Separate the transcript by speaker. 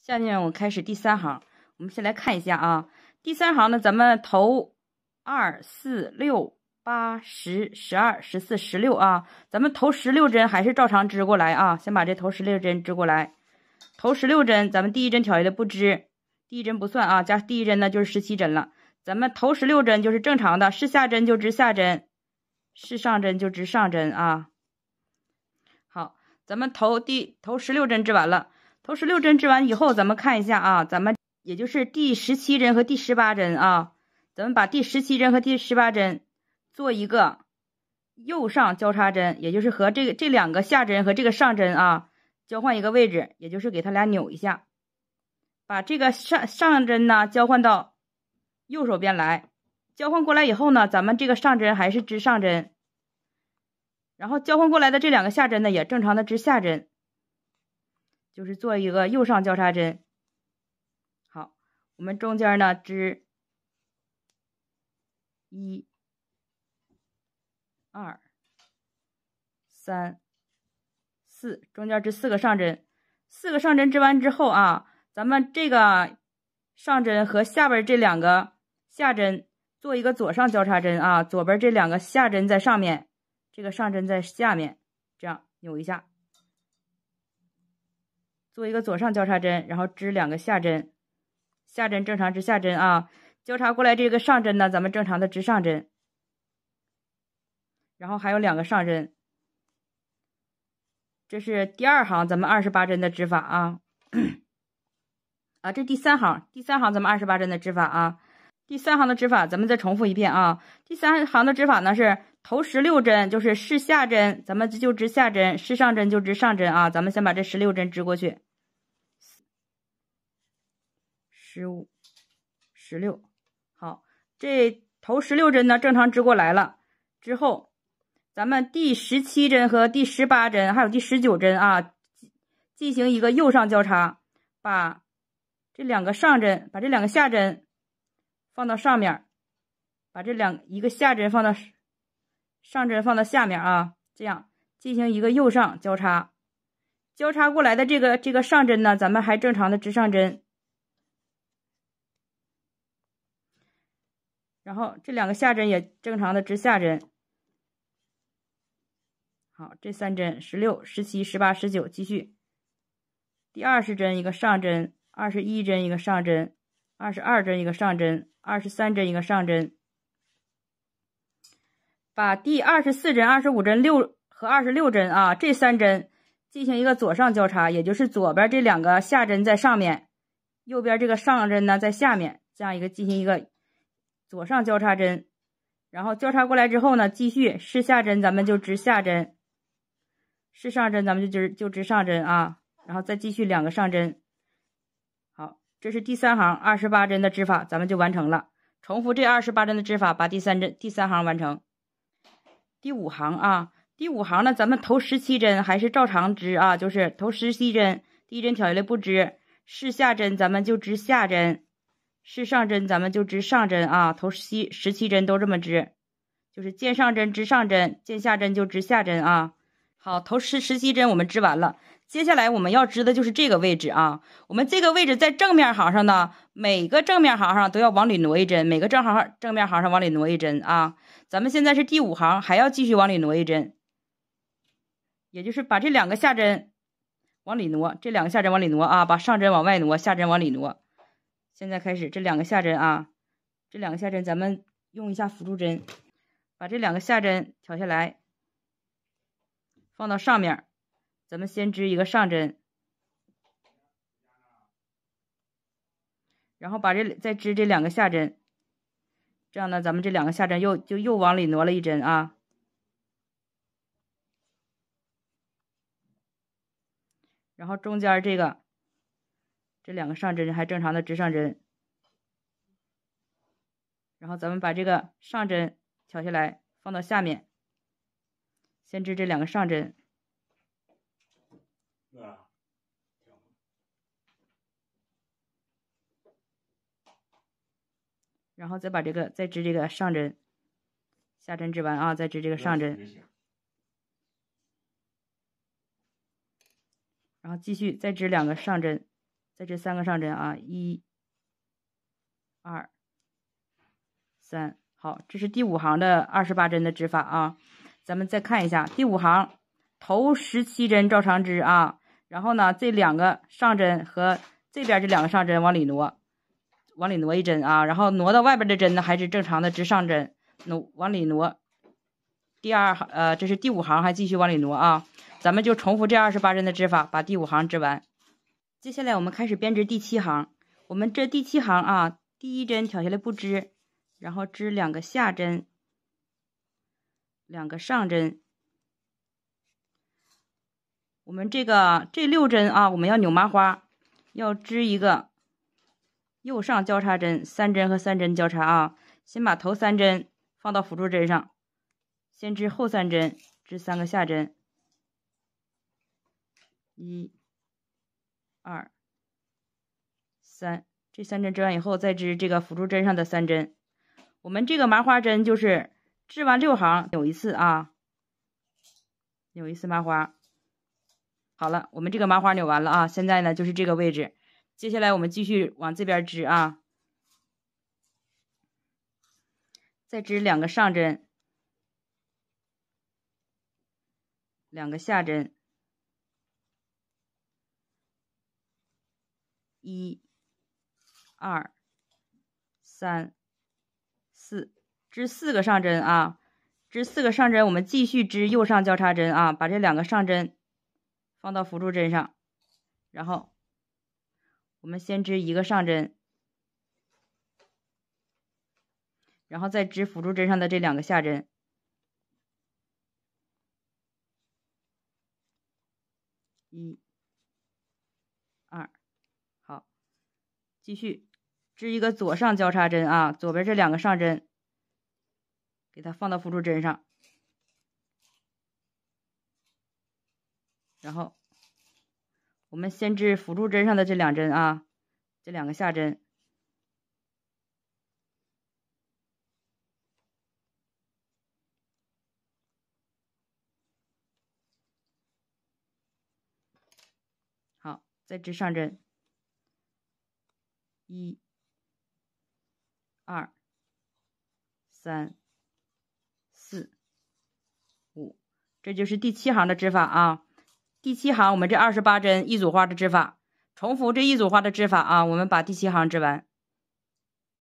Speaker 1: 下面我开始第三行，我们先来看一下啊，第三行呢，咱们头二四六八十十二十四十六啊，咱们头十六针还是照常织过来啊，先把这头十六针织过来，头十六针，咱们第一针挑下来不织，第一针不算啊，加第一针呢就是十七针了，咱们头十六针就是正常的是下针就织下针，是上针就织上针啊。好，咱们头第头十六针织完了。头十六针织完以后，咱们看一下啊，咱们也就是第十七针和第十八针啊，咱们把第十七针和第十八针做一个右上交叉针，也就是和这个这两个下针和这个上针啊交换一个位置，也就是给它俩扭一下，把这个上上针呢交换到右手边来，交换过来以后呢，咱们这个上针还是织上针，然后交换过来的这两个下针呢也正常的织下针。就是做一个右上交叉针。好，我们中间呢织一、二、三、四，中间织四个上针。四个上针织完之后啊，咱们这个上针和下边这两个下针做一个左上交叉针啊。左边这两个下针在上面，这个上针在下面，这样扭一下。做一个左上交叉针，然后织两个下针，下针正常织下针啊。交叉过来这个上针呢，咱们正常的织上针。然后还有两个上针，这是第二行咱们二十八针的织法啊。啊，这第三行，第三行咱们二十八针的织法啊。第三行的织法咱们再重复一遍啊。第三行的织法呢是头十六针就是是下针，咱们就织下针，是上针就织上针啊。咱们先把这十六针织过去。十五、十六，好，这头十六针呢，正常织过来了。之后，咱们第十七针和第十八针，还有第十九针啊，进行一个右上交叉，把这两个上针，把这两个下针放到上面，把这两一个下针放到上针放到下面啊，这样进行一个右上交叉。交叉过来的这个这个上针呢，咱们还正常的织上针。然后这两个下针也正常的织下针，好，这三针十六、十七、十八、十九继续。第二十针一个上针，二十一针一个上针，二十二针一个上针，二十三针一个上针。把第二十四针、二十五针六和二十六针啊这三针进行一个左上交叉，也就是左边这两个下针在上面，右边这个上针呢在下面，这样一个进行一个。左上交叉针，然后交叉过来之后呢，继续是下针，咱们就织下针；是上针，咱们就织就织上针啊。然后再继续两个上针。好，这是第三行二十八针的织法，咱们就完成了。重复这二十八针的织法，把第三针、第三行完成。第五行啊，第五行呢，咱们头十七针，还是照常织啊，就是头十七针，第一针挑下来不织，是下针咱们就织下针。是上针，咱们就织上针啊！头七十七针都这么织，就是见上针织上针，见下针就织下针啊！好，头十十七针我们织完了，接下来我们要织的就是这个位置啊！我们这个位置在正面行上呢，每个正面行上都要往里挪一针，每个正行正面行上往里挪一针啊！咱们现在是第五行，还要继续往里挪一针，也就是把这两个下针往里挪，这两个下针往里挪啊！把上针往外挪，下针往里挪。现在开始这两个下针啊，这两个下针咱们用一下辅助针，把这两个下针挑下来，放到上面。咱们先织一个上针，然后把这再织这两个下针，这样呢，咱们这两个下针又就又往里挪了一针啊。然后中间这个。这两个上针还正常的织上针，然后咱们把这个上针挑下来放到下面，先织这两个上针。然后再把这个再织这个上针，下针织完啊，再织这个上针。然后继续再织两个上针。在这三个上针啊，一、二、三，好，这是第五行的二十八针的织法啊。咱们再看一下第五行头十七针照常织啊，然后呢这两个上针和这边这两个上针往里挪，往里挪一针啊，然后挪到外边的针呢还是正常的织上针挪往里挪。第二行呃，这是第五行还继续往里挪啊，咱们就重复这二十八针的织法，把第五行织完。接下来我们开始编织第七行。我们这第七行啊，第一针挑下来不织，然后织两个下针，两个上针。我们这个这六针啊，我们要扭麻花，要织一个右上交叉针，三针和三针交叉啊。先把头三针放到辅助针上，先织后三针，织三个下针，一。二三，这三针织完以后，再织这个辅助针上的三针。我们这个麻花针就是织完六行扭一次啊，扭一次麻花。好了，我们这个麻花扭完了啊，现在呢就是这个位置，接下来我们继续往这边织啊，再织两个上针，两个下针。一、二、三、四，织四个上针啊，织四个上针，我们继续织右上交叉针啊，把这两个上针放到辅助针上，然后我们先织一个上针，然后再织辅助针上的这两个下针。继续织一个左上交叉针啊，左边这两个上针，给它放到辅助针上，然后我们先织辅助针上的这两针啊，这两个下针，好，再织上针。一、二、三、四、五，这就是第七行的织法啊！第七行我们这二十八针一组花的织法，重复这一组花的织法啊！我们把第七行织完。